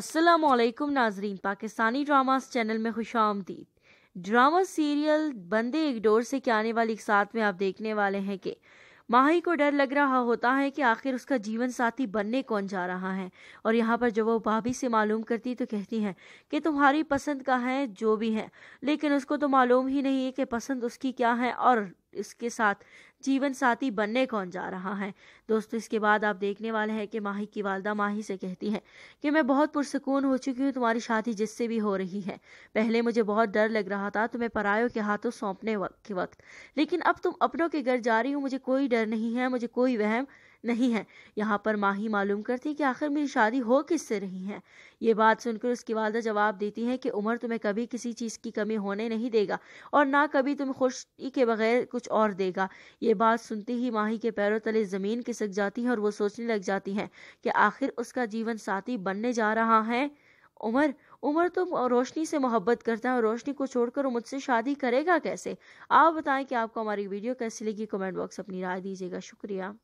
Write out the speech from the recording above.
असलम नाजरीन Pakistani dramas channel में खुश आमदीद ड्रामा सीरियल बंदे एक डोर से के आने वाली एक साथ में आप देखने वाले हैं कि माही को डर लग रहा होता है कि आखिर उसका जीवन साथी बनने कौन जा रहा है और यहाँ पर जब वो भाभी से मालूम करती तो कहती है कि तुम्हारी पसंद का है जो भी है लेकिन उसको तो मालूम ही नहीं है कि पसंद उसकी क्या है और इसके साथ जीवन साथी बनने कौन जा रहा है दोस्तों इसके बाद आप देखने वाले हैं कि माही की वालदा माही से कहती है कि मैं बहुत पुरसकून हो चुकी हूँ तुम्हारी शादी जिससे भी हो रही है पहले मुझे बहुत डर लग रहा था तुम्हें परायों के हाथों सौंपने के वक्त लेकिन अब तुम अपनों के घर जा रही हो मुझे कोई डर नहीं है मुझे कोई वहम नहीं है यहाँ पर माही मालूम करती कि आखिर मेरी शादी हो किससे रही है ये बात सुनकर उसकी वालदा जवाब देती है कि उमर तुम्हें कभी किसी चीज़ की कमी होने नहीं देगा और ना कभी तुम्हें खुशी के बगैर कुछ और देगा ये बात सुनते ही माही के पैरों तले ज़मीन खिसक जाती है और वो सोचने लग जाती है कि आखिर उसका जीवन साथी बनने जा रहा है उमर उमर तो रोशनी से मोहब्बत करता है और रोशनी को छोड़कर मुझसे शादी करेगा कैसे आप बताएं कि आपको हमारी वीडियो कैसी लगी कमेंट बॉक्स अपनी राय दीजिएगा शुक्रिया